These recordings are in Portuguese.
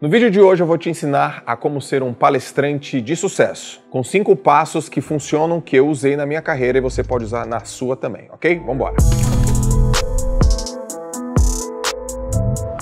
No vídeo de hoje eu vou te ensinar a como ser um palestrante de sucesso, com cinco passos que funcionam que eu usei na minha carreira e você pode usar na sua também, ok? Vamos embora.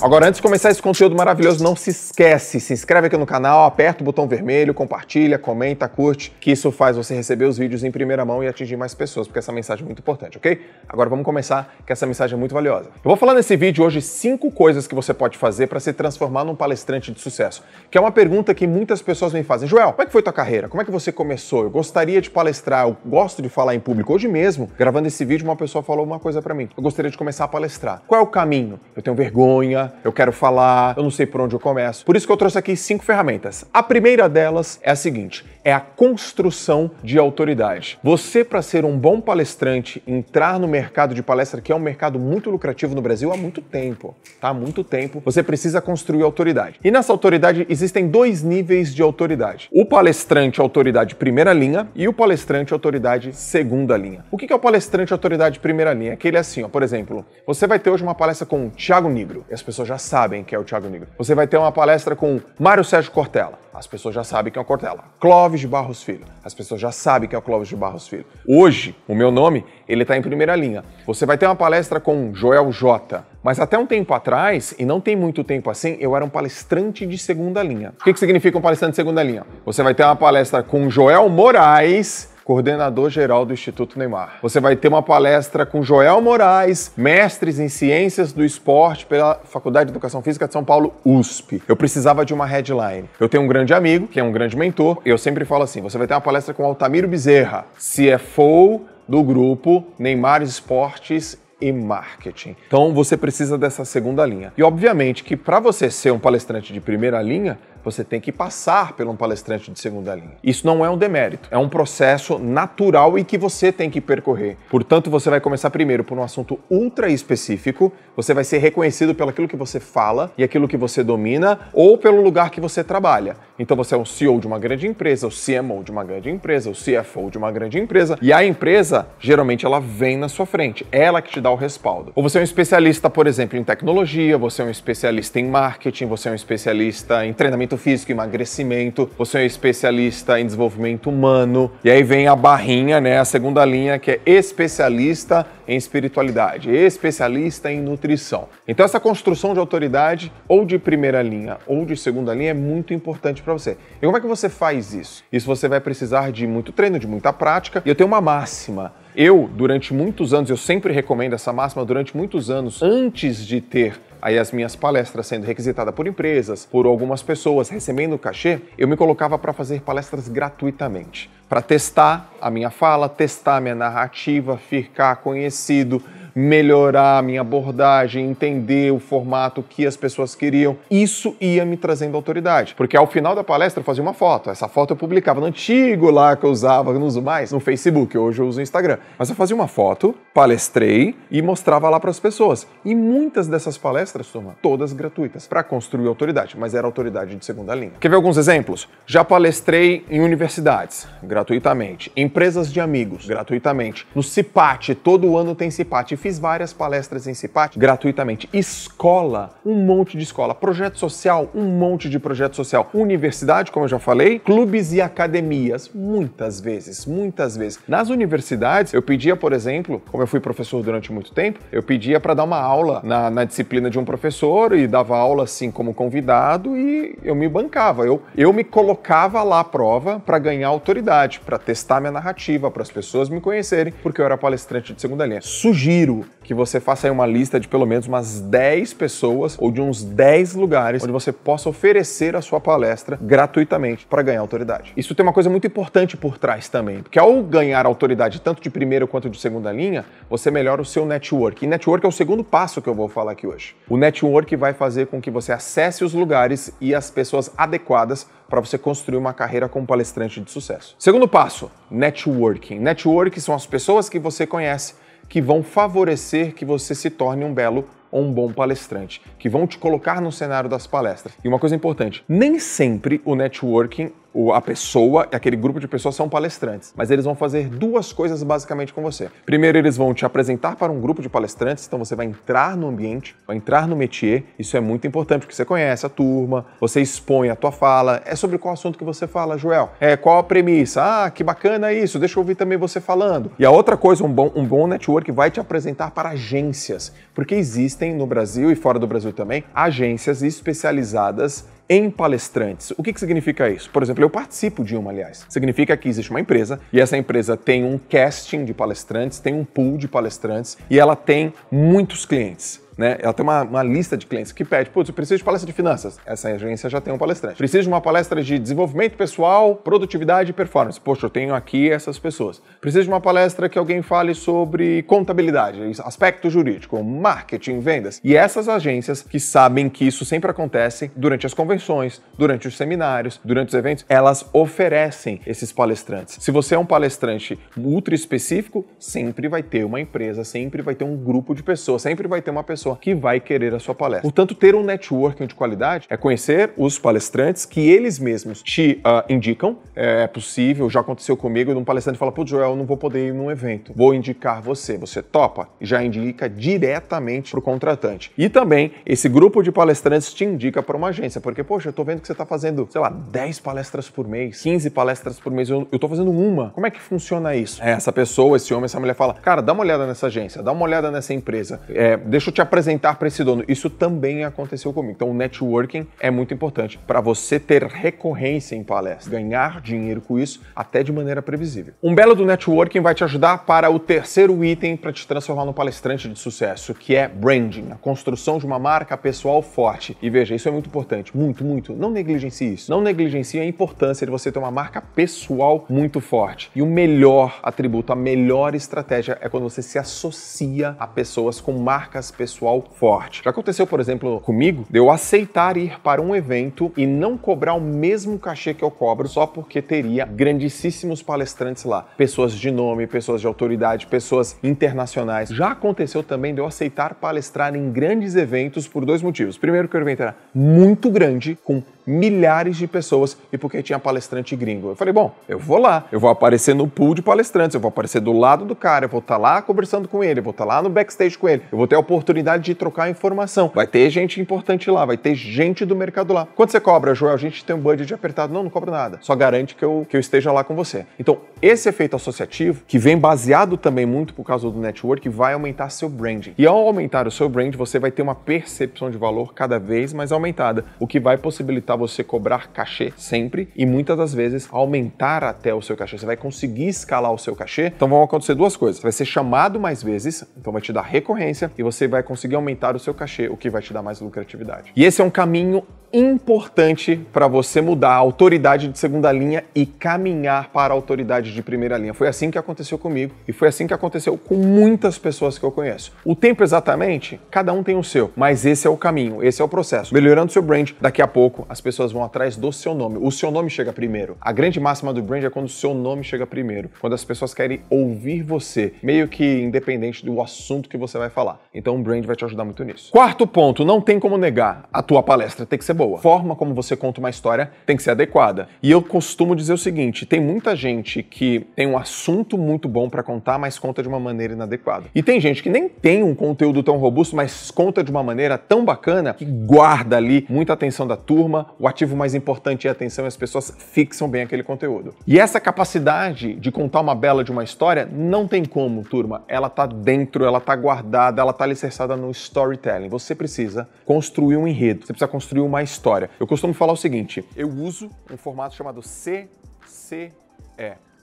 Agora, antes de começar esse conteúdo maravilhoso, não se esquece, se inscreve aqui no canal, aperta o botão vermelho, compartilha, comenta, curte, que isso faz você receber os vídeos em primeira mão e atingir mais pessoas, porque essa mensagem é muito importante, ok? Agora vamos começar, que essa mensagem é muito valiosa. Eu vou falar nesse vídeo hoje cinco coisas que você pode fazer para se transformar num palestrante de sucesso, que é uma pergunta que muitas pessoas me fazem. Joel, como é que foi tua carreira? Como é que você começou? Eu gostaria de palestrar, eu gosto de falar em público. Hoje mesmo, gravando esse vídeo, uma pessoa falou uma coisa para mim. Eu gostaria de começar a palestrar. Qual é o caminho? Eu tenho vergonha, eu quero falar, eu não sei por onde eu começo. Por isso que eu trouxe aqui cinco ferramentas. A primeira delas é a seguinte: é a construção de autoridade. Você, para ser um bom palestrante, entrar no mercado de palestra, que é um mercado muito lucrativo no Brasil há muito tempo, tá? Há muito tempo, você precisa construir autoridade. E nessa autoridade existem dois níveis de autoridade: o palestrante autoridade primeira linha e o palestrante autoridade segunda linha. O que é o palestrante autoridade primeira linha? É que ele é assim, ó, por exemplo, você vai ter hoje uma palestra com o Thiago Negro, e as pessoas já sabem que é o Thiago Negro. Você vai ter uma palestra com Mário Sérgio Cortella as pessoas já sabem quem é o Cortella. Clóvis de Barros Filho, as pessoas já sabem quem é o Clóvis de Barros Filho. Hoje, o meu nome, ele está em primeira linha. Você vai ter uma palestra com Joel J. Mas até um tempo atrás, e não tem muito tempo assim, eu era um palestrante de segunda linha. O que, que significa um palestrante de segunda linha? Você vai ter uma palestra com Joel Moraes, coordenador-geral do Instituto Neymar. Você vai ter uma palestra com Joel Moraes, mestres em ciências do esporte pela Faculdade de Educação Física de São Paulo, USP. Eu precisava de uma headline. Eu tenho um grande amigo, que é um grande mentor, eu sempre falo assim: você vai ter uma palestra com Altamiro Bezerra, CFO do grupo Neymar Esportes e marketing. Então você precisa dessa segunda linha. E obviamente que para você ser um palestrante de primeira linha, você tem que passar por um palestrante de segunda linha. Isso não é um demérito, é um processo natural e que você tem que percorrer. Portanto, você vai começar primeiro por um assunto ultra específico, você vai ser reconhecido pelo aquilo que você fala e aquilo que você domina ou pelo lugar que você trabalha. Então você é um CEO de uma grande empresa, o CMO de uma grande empresa, o CFO de uma grande empresa, e a empresa geralmente ela vem na sua frente, é ela que te dá o respaldo. Ou você é um especialista, por exemplo, em tecnologia, você é um especialista em marketing, você é um especialista em treinamento condicionamento físico, emagrecimento, você é especialista em desenvolvimento humano. E aí vem a barrinha, né? A segunda linha que é especialista em espiritualidade, especialista em nutrição. Então essa construção de autoridade ou de primeira linha ou de segunda linha é muito importante para você. E como é que você faz isso? Isso você vai precisar de muito treino, de muita prática. E eu tenho uma máxima eu, durante muitos anos, eu sempre recomendo essa máxima, durante muitos anos, antes de ter aí as minhas palestras sendo requisitadas por empresas, por algumas pessoas, recebendo cachê, eu me colocava para fazer palestras gratuitamente, para testar a minha fala, testar a minha narrativa, ficar conhecido, melhorar a minha abordagem, entender o formato que as pessoas queriam. Isso ia me trazendo autoridade. Porque ao final da palestra eu fazia uma foto. Essa foto eu publicava no antigo lá que eu usava, não uso mais, no Facebook, hoje eu uso o Instagram. Mas eu fazia uma foto, palestrei e mostrava lá para as pessoas. E muitas dessas palestras, turma, todas gratuitas, para construir autoridade, mas era autoridade de segunda linha. Quer ver alguns exemplos? Já palestrei em universidades, gratuitamente, empresas de amigos, gratuitamente, no CIPAT, todo ano tem CIPAT fiz várias palestras em CIPAT gratuitamente. Escola, um monte de escola. Projeto social, um monte de projeto social. Universidade, como eu já falei, clubes e academias, muitas vezes, muitas vezes. Nas universidades, eu pedia, por exemplo, como eu fui professor durante muito tempo, eu pedia para dar uma aula na, na, disciplina de um professor e dava aula assim como convidado e eu me bancava. Eu, eu me colocava lá à prova para ganhar autoridade, para testar minha narrativa, para as pessoas me conhecerem, porque eu era palestrante de segunda linha. Sugiro sugiro que você faça aí uma lista de pelo menos umas 10 pessoas ou de uns 10 lugares onde você possa oferecer a sua palestra gratuitamente para ganhar autoridade. Isso tem uma coisa muito importante por trás também, porque ao ganhar autoridade tanto de primeira quanto de segunda linha, você melhora o seu network. E network é o segundo passo que eu vou falar aqui hoje. O network vai fazer com que você acesse os lugares e as pessoas adequadas para você construir uma carreira como palestrante de sucesso. Segundo passo, networking. Networking são as pessoas que você conhece que vão favorecer que você se torne um belo ou um bom palestrante, que vão te colocar no cenário das palestras. E uma coisa importante: nem sempre o networking o, a pessoa, aquele grupo de pessoas são palestrantes, mas eles vão fazer duas coisas basicamente com você. Primeiro, eles vão te apresentar para um grupo de palestrantes, então você vai entrar no ambiente, vai entrar no métier, isso é muito importante porque você conhece a turma, você expõe a tua fala, é sobre qual assunto que você fala, Joel, é qual a premissa, ah, que bacana isso, deixa eu ouvir também você falando. E a outra coisa, um bom, um bom network vai te apresentar para agências, porque existem no Brasil e fora do Brasil também agências especializadas em palestrantes. O que, que significa isso? Por exemplo, eu participo de uma, aliás. Significa que existe uma empresa e essa empresa tem um casting de palestrantes, tem um pool de palestrantes e ela tem muitos clientes né? Ela tem uma, uma lista de clientes que pede, putz, eu preciso de palestra de finanças. Essa agência já tem um palestrante. Preciso de uma palestra de desenvolvimento pessoal, produtividade e performance. Poxa, eu tenho aqui essas pessoas. Preciso de uma palestra que alguém fale sobre contabilidade, aspecto jurídico, marketing, vendas. E essas agências que sabem que isso sempre acontece durante as convenções, durante os seminários, durante os eventos, elas oferecem esses palestrantes. Se você é um palestrante ultra específico, sempre vai ter uma empresa, sempre vai ter um grupo de pessoas, sempre vai ter uma pessoa que vai querer a sua palestra. Portanto, ter um networking de qualidade é conhecer os palestrantes que eles mesmos te uh, indicam. É, é possível, já aconteceu comigo, um palestrante fala, pô, Joel, não vou poder ir num evento. Vou indicar você. Você topa? Já indica diretamente para o contratante. E também, esse grupo de palestrantes te indica para uma agência, porque, poxa, eu tô vendo que você está fazendo, sei lá, 10 palestras por mês, 15 palestras por mês, eu, eu tô fazendo uma. Como é que funciona isso? É, essa pessoa, esse homem, essa mulher fala, cara, dá uma olhada nessa agência, dá uma olhada nessa empresa, é, deixa eu te apresentar apresentar para esse dono. Isso também aconteceu comigo. Então, o networking é muito importante para você ter recorrência em palestras, ganhar dinheiro com isso, até de maneira previsível. Um belo do networking vai te ajudar para o terceiro item para te transformar num palestrante de sucesso, que é branding, a construção de uma marca pessoal forte. E veja, isso é muito importante, muito, muito. Não negligencie isso. Não negligencie a importância de você ter uma marca pessoal muito forte. E o melhor atributo, a melhor estratégia é quando você se associa a pessoas com marcas pessoais pessoal forte. Já aconteceu, por exemplo, comigo, de eu aceitar ir para um evento e não cobrar o mesmo cachê que eu cobro só porque teria grandíssimos palestrantes lá. Pessoas de nome, pessoas de autoridade, pessoas internacionais. Já aconteceu também de eu aceitar palestrar em grandes eventos por dois motivos. Primeiro, que o evento era muito grande, com milhares de pessoas e porque tinha palestrante gringo. Eu falei, bom, eu vou lá, eu vou aparecer no pool de palestrantes, eu vou aparecer do lado do cara, eu vou estar tá lá conversando com ele, eu vou estar tá lá no backstage com ele, eu vou ter a oportunidade de trocar informação. Vai ter gente importante lá, vai ter gente do mercado lá. Quando você cobra, Joel, a gente tem um budget apertado. Não, não cobra nada. Só garante que eu, que eu esteja lá com você. Então, esse efeito associativo, que vem baseado também muito por causa do network, vai aumentar seu branding. E ao aumentar o seu branding você vai ter uma percepção de valor cada vez mais aumentada, o que vai possibilitar você cobrar cachê sempre e muitas das vezes aumentar até o seu cachê. Você vai conseguir escalar o seu cachê. Então vão acontecer duas coisas. Você vai ser chamado mais vezes, então vai te dar recorrência e você vai conseguir aumentar o seu cachê, o que vai te dar mais lucratividade. E esse é um caminho importante para você mudar a autoridade de segunda linha e caminhar para a autoridade de primeira linha. Foi assim que aconteceu comigo e foi assim que aconteceu com muitas pessoas que eu conheço. O tempo exatamente, cada um tem o seu, mas esse é o caminho, esse é o processo. Melhorando seu brand, daqui a pouco as pessoas pessoas vão atrás do seu nome. O seu nome chega primeiro. A grande máxima do brand é quando o seu nome chega primeiro, quando as pessoas querem ouvir você, meio que independente do assunto que você vai falar. Então o brand vai te ajudar muito nisso. Quarto ponto, não tem como negar, a tua palestra tem que ser boa. A forma como você conta uma história tem que ser adequada. E eu costumo dizer o seguinte, tem muita gente que tem um assunto muito bom para contar, mas conta de uma maneira inadequada. E tem gente que nem tem um conteúdo tão robusto, mas conta de uma maneira tão bacana que guarda ali muita atenção da turma, o ativo mais importante é a atenção e as pessoas fixam bem aquele conteúdo. E essa capacidade de contar uma bela de uma história não tem como, turma. Ela tá dentro, ela tá guardada, ela tá alicerçada no storytelling. Você precisa construir um enredo, você precisa construir uma história. Eu costumo falar o seguinte: eu uso um formato chamado CCE,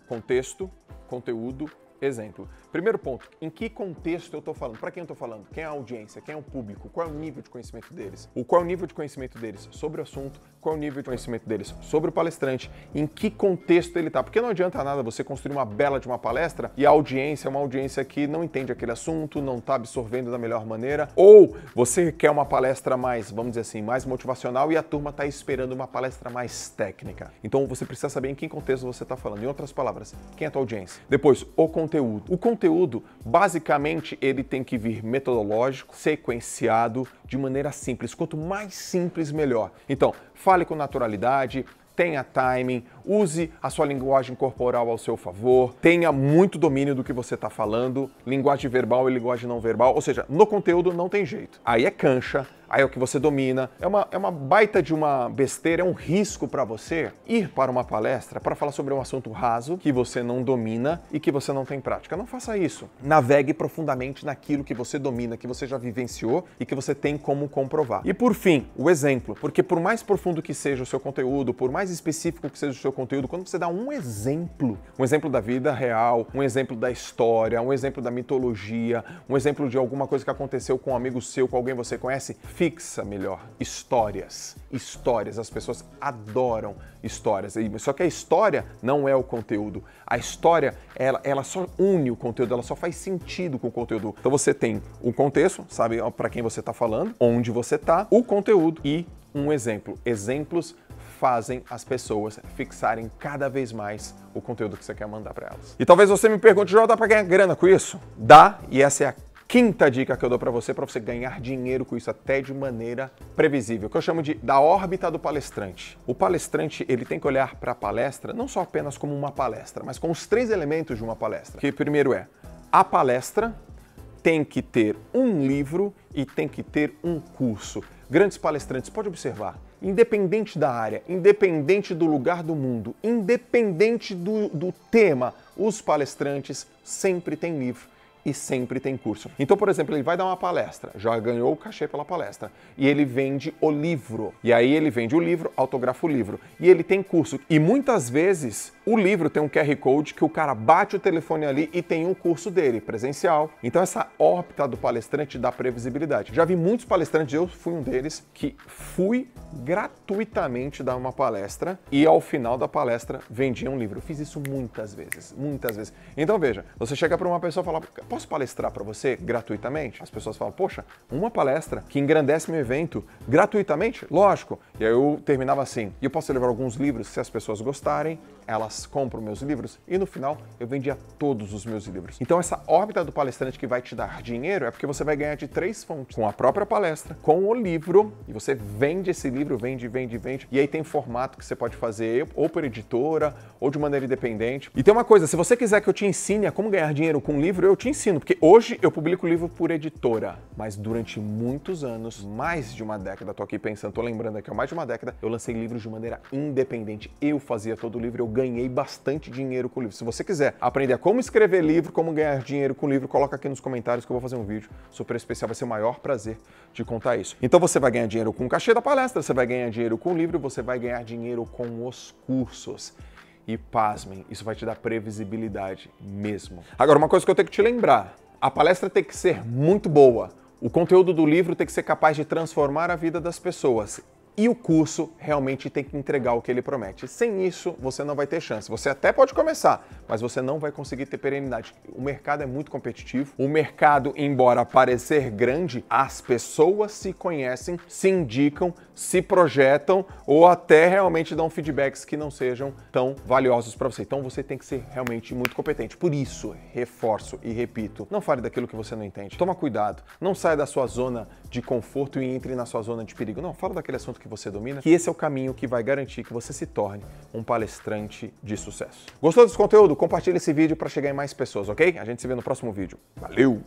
contexto, conteúdo Exemplo. Primeiro ponto, em que contexto eu estou falando? Para quem eu estou falando? Quem é a audiência? Quem é o público? Qual é o nível de conhecimento deles? O qual é o nível de conhecimento deles sobre o assunto? Qual é o nível de conhecimento deles sobre o palestrante? Em que contexto ele está? Porque não adianta nada você construir uma bela de uma palestra e a audiência é uma audiência que não entende aquele assunto, não está absorvendo da melhor maneira, ou você quer uma palestra mais, vamos dizer assim, mais motivacional e a turma está esperando uma palestra mais técnica. Então você precisa saber em que contexto você está falando. Em outras palavras, quem é a tua audiência? Depois, o contexto conteúdo? O conteúdo, basicamente, ele tem que vir metodológico, sequenciado, de maneira simples. Quanto mais simples, melhor. Então, fale com naturalidade, tenha timing, use a sua linguagem corporal ao seu favor, tenha muito domínio do que você está falando, linguagem verbal e linguagem não verbal, ou seja, no conteúdo não tem jeito. Aí é cancha, aí é o que você domina. É uma, é uma baita de uma besteira, é um risco para você ir para uma palestra para falar sobre um assunto raso que você não domina e que você não tem prática. Não faça isso. Navegue profundamente naquilo que você domina, que você já vivenciou e que você tem como comprovar. E por fim, o exemplo, porque por mais profundo que seja o seu conteúdo, por mais específico que seja o seu conteúdo quando você dá um exemplo, um exemplo da vida real, um exemplo da história, um exemplo da mitologia, um exemplo de alguma coisa que aconteceu com um amigo seu, com alguém você conhece, fixa melhor histórias, histórias. As pessoas adoram histórias. Só que a história não é o conteúdo. A história ela, ela só une o conteúdo, ela só faz sentido com o conteúdo. Então você tem o contexto, sabe para quem você está falando, onde você está, o conteúdo e um exemplo. Exemplos fazem as pessoas fixarem cada vez mais o conteúdo que você quer mandar para elas. E talvez você me pergunte, já dá para ganhar grana com isso? Dá, e essa é a quinta dica que eu dou para você, para você ganhar dinheiro com isso até de maneira previsível, que eu chamo de da órbita do palestrante. O palestrante, ele tem que olhar para a palestra não só apenas como uma palestra, mas com os três elementos de uma palestra. Que primeiro é a palestra, tem que ter um livro e tem que ter um curso. Grandes palestrantes, pode observar, independente da área, independente do lugar do mundo, independente do, do tema, os palestrantes sempre têm livro e sempre tem curso. Então, por exemplo, ele vai dar uma palestra, já ganhou o cachê pela palestra, e ele vende o livro. E aí ele vende o livro, autografa o livro. E ele tem curso. E muitas vezes o livro tem um QR Code que o cara bate o telefone ali e tem um curso dele, presencial. Então, essa órbita do palestrante dá previsibilidade. Já vi muitos palestrantes, eu fui um deles, que fui gratuitamente dar uma palestra e ao final da palestra vendia um livro. Eu fiz isso muitas vezes, muitas vezes. Então, veja, você chega para uma pessoa e fala, posso palestrar para você gratuitamente? As pessoas falam, poxa, uma palestra que engrandece meu evento gratuitamente? Lógico. E aí eu terminava assim. E eu posso levar alguns livros, se as pessoas gostarem, elas compram meus livros e no final eu vendia todos os meus livros. Então essa órbita do palestrante que vai te dar dinheiro é porque você vai ganhar de três fontes, com a própria palestra, com o livro, e você vende esse livro, vende, vende, vende, e aí tem formato que você pode fazer ou por editora ou de maneira independente. E tem uma coisa, se você quiser que eu te ensine a como ganhar dinheiro com um livro, eu te ensino ensino, porque hoje eu publico livro por editora, mas durante muitos anos, mais de uma década, tô aqui pensando, tô lembrando aqui, há mais de uma década, eu lancei livros de maneira independente. Eu fazia todo o livro, eu ganhei bastante dinheiro com o livro. Se você quiser aprender como escrever livro, como ganhar dinheiro com livro, coloca aqui nos comentários que eu vou fazer um vídeo super especial, vai ser o maior prazer de contar isso. Então você vai ganhar dinheiro com o cachê da palestra, você vai ganhar dinheiro com o livro, você vai ganhar dinheiro com os cursos. E pasmem, isso vai te dar previsibilidade mesmo. Agora, uma coisa que eu tenho que te lembrar: a palestra tem que ser muito boa. O conteúdo do livro tem que ser capaz de transformar a vida das pessoas e o curso realmente tem que entregar o que ele promete. Sem isso, você não vai ter chance. Você até pode começar, mas você não vai conseguir ter perenidade. O mercado é muito competitivo. O mercado, embora parecer grande, as pessoas se conhecem, se indicam, se projetam ou até realmente dão feedbacks que não sejam tão valiosos para você. Então você tem que ser realmente muito competente. Por isso, reforço e repito, não fale daquilo que você não entende. Toma cuidado, não saia da sua zona de conforto e entre na sua zona de perigo. Não, fala daquele assunto que você domina, que esse é o caminho que vai garantir que você se torne um palestrante de sucesso. Gostou desse conteúdo? Compartilhe esse vídeo para chegar em mais pessoas, ok? A gente se vê no próximo vídeo. Valeu!